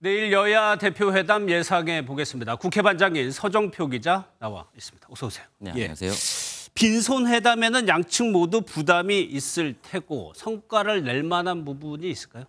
내일 여야 대표회담 예상해 보겠습니다. 국회 반장인 서정표 기자 나와 있습니다. 어서 오세요. 네, 예. 안녕하세요. 예. 빈손 회담에는 양측 모두 부담이 있을 테고 성과를 낼 만한 부분이 있을까요?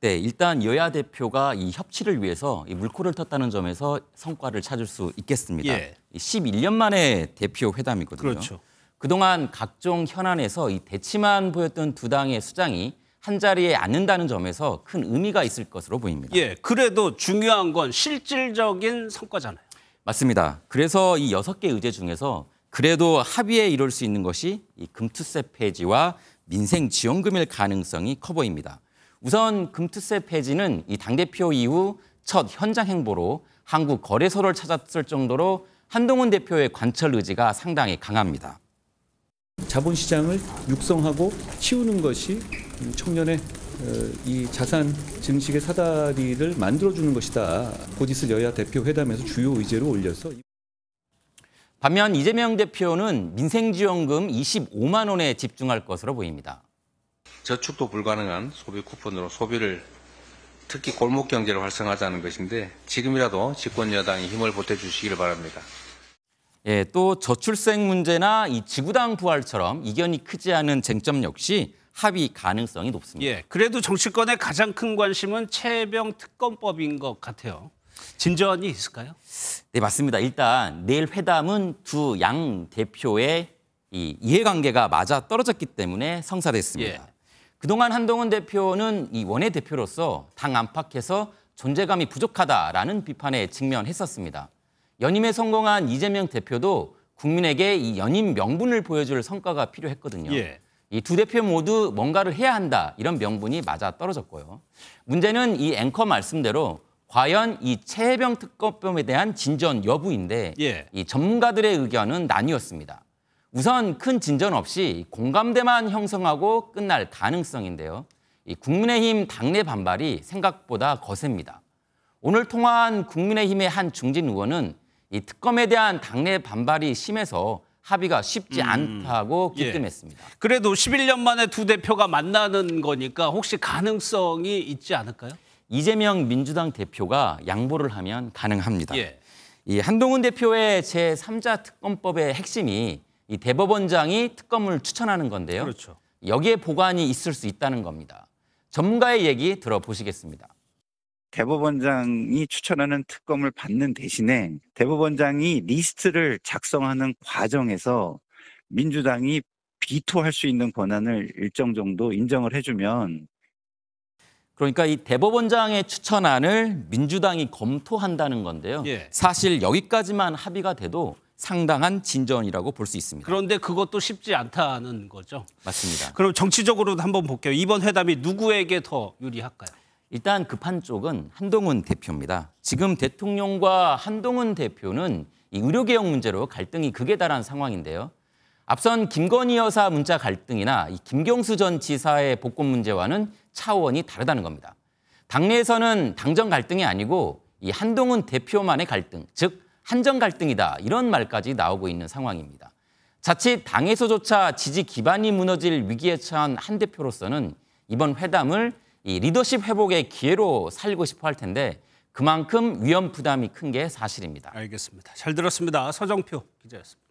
네, 일단 여야 대표가 이 협치를 위해서 이 물꼬를 텄다는 점에서 성과를 찾을 수 있겠습니다. 예. 11년 만에 대표 회담이거든요. 그렇죠. 그동안 각종 현안에서 이 대치만 보였던 두 당의 수장이 한 자리에 앉는다는 점에서 큰 의미가 있을 것으로 보입니다. 예, 그래도 중요한 건 실질적인 성과잖아요. 맞습니다. 그래서 이 여섯 개 의제 중에서 그래도 합의에 이룰 수 있는 것이 이 금투세 폐지와 민생 지원금일 가능성이 커 보입니다. 우선 금투세 폐지는 이 당대표 이후 첫 현장 행보로 한국 거래소를 찾았을 정도로 한동훈 대표의 관철 의지가 상당히 강합니다. 자본시장을 육성하고 키우는 것이 음, 청년의 어, 이 자산 증식의 사다리를 만들어주는 것이다. 곧 있을 여야 대표 회담에서 주요 의제로 올려서 반면 이재명 대표는 민생지원금 25만 원에 집중할 것으로 보입니다. 저축도 불가능한 소비 쿠폰으로 소비를 특히 골목 경제를 활성화하자는 것인데 지금이라도 집권 여당이 힘을 보태 주시길 바랍니다. 예, 또 저출생 문제나 이 지구당 부활처럼 이견이 크지 않은 쟁점 역시 합의 가능성이 높습니다. 예, 그래도 정치권의 가장 큰 관심은 채병 특검법인 것 같아요. 진전이 있을까요? 네, 맞습니다. 일단 내일 회담은 두 양 대표의 이 이해관계가 맞아 떨어졌기 때문에 성사됐습니다. 예. 그동안 한동훈 대표는 이 원내 대표로서 당 안팎에서 존재감이 부족하다라는 비판에 직면했었습니다. 연임에 성공한 이재명 대표도 국민에게 이 연임 명분을 보여줄 성과가 필요했거든요. 예. 이두 대표 모두 뭔가를 해야 한다 이런 명분이 맞아 떨어졌고요. 문제는 이 앵커 말씀대로 과연 이 최해병 특검법에 대한 진전 여부인데 예. 이 전문가들의 의견은 나뉘었습니다. 우선 큰 진전 없이 공감대만 형성하고 끝날 가능성인데요. 이 국민의힘 당내 반발이 생각보다 거셉니다. 오늘 통화한 국민의힘의 한 중진 의원은 이 특검에 대한 당내 반발이 심해서 합의가 쉽지 음. 않다고 예. 기뜸했습니다. 예. 그래도 11년 만에 두 대표가 만나는 거니까 혹시 가능성이 있지 않을까요? 이재명 민주당 대표가 양보를 하면 가능합니다. 예. 이 한동훈 대표의 제3자 특검법의 핵심이 이 대법원장이 특검을 추천하는 건데요. 그렇죠. 여기에 보관이 있을 수 있다는 겁니다. 전문가의 얘기 들어보시겠습니다. 대법원장이 추천하는 특검을 받는 대신에 대법원장이 리스트를 작성하는 과정에서 민주당이 비토할 수 있는 권한을 일정 정도 인정을 해주면 그러니까 이 대법원장의 추천안을 민주당이 검토한다는 건데요. 예. 사실 여기까지만 합의가 돼도 상당한 진전이라고 볼 수 있습니다. 그런데 그것도 쉽지 않다는 거죠. 맞습니다. 그럼 정치적으로도 한번 볼게요. 이번 회담이 누구에게 더 유리할까요? 일단 급한 쪽은 한동훈 대표입니다. 지금 대통령과 한동훈 대표는 이 의료개혁 문제로 갈등이 극에 달한 상황인데요. 앞선 김건희 여사 문자 갈등이나 이 김경수 전 지사의 복권 문제와는 차원이 다르다는 겁니다. 당내에서는 당정 갈등이 아니고 이 한동훈 대표만의 갈등, 즉 한정 갈등이다 이런 말까지 나오고 있는 상황입니다. 자칫 당에서조차 지지 기반이 무너질 위기에 처한 한 대표로서는 이번 회담을 이 리더십 회복의 기회로 살고 싶어 할 텐데 그만큼 위험 부담이 큰 게 사실입니다. 알겠습니다. 잘 들었습니다. 서정표 기자였습니다.